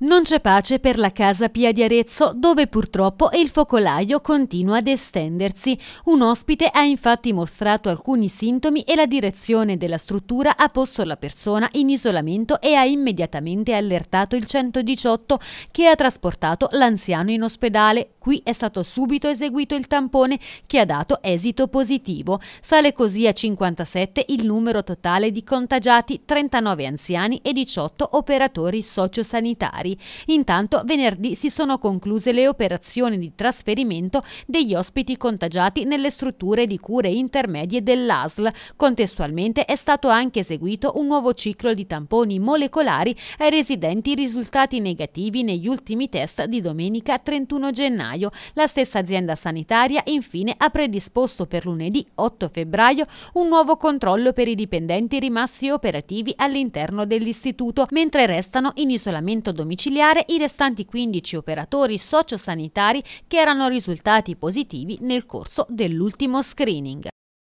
Non c'è pace per la Casa Pia di Arezzo, dove purtroppo il focolaio continua ad estendersi. Un ospite ha infatti mostrato alcuni sintomi e la direzione della struttura ha posto la persona in isolamento e ha immediatamente allertato il 118 che ha trasportato l'anziano in ospedale. Qui è stato subito eseguito il tampone che ha dato esito positivo. Sale così a 57 il numero totale di contagiati, 39 anziani e 18 operatori sociosanitari familiari. Intanto venerdì si sono concluse le operazioni di trasferimento degli ospiti contagiati nelle strutture di cure intermedie dell'ASL. Contestualmente è stato anche eseguito un nuovo ciclo di tamponi molecolari ai residenti risultati negativi negli ultimi test di domenica 31 gennaio. La stessa azienda sanitaria infine ha predisposto per lunedì 8 febbraio un nuovo controllo per i dipendenti rimasti operativi all'interno dell'istituto, mentre restano in isolamento domiciliare domiciliare i restanti 15 operatori sociosanitari che erano risultati positivi nel corso dell'ultimo screening.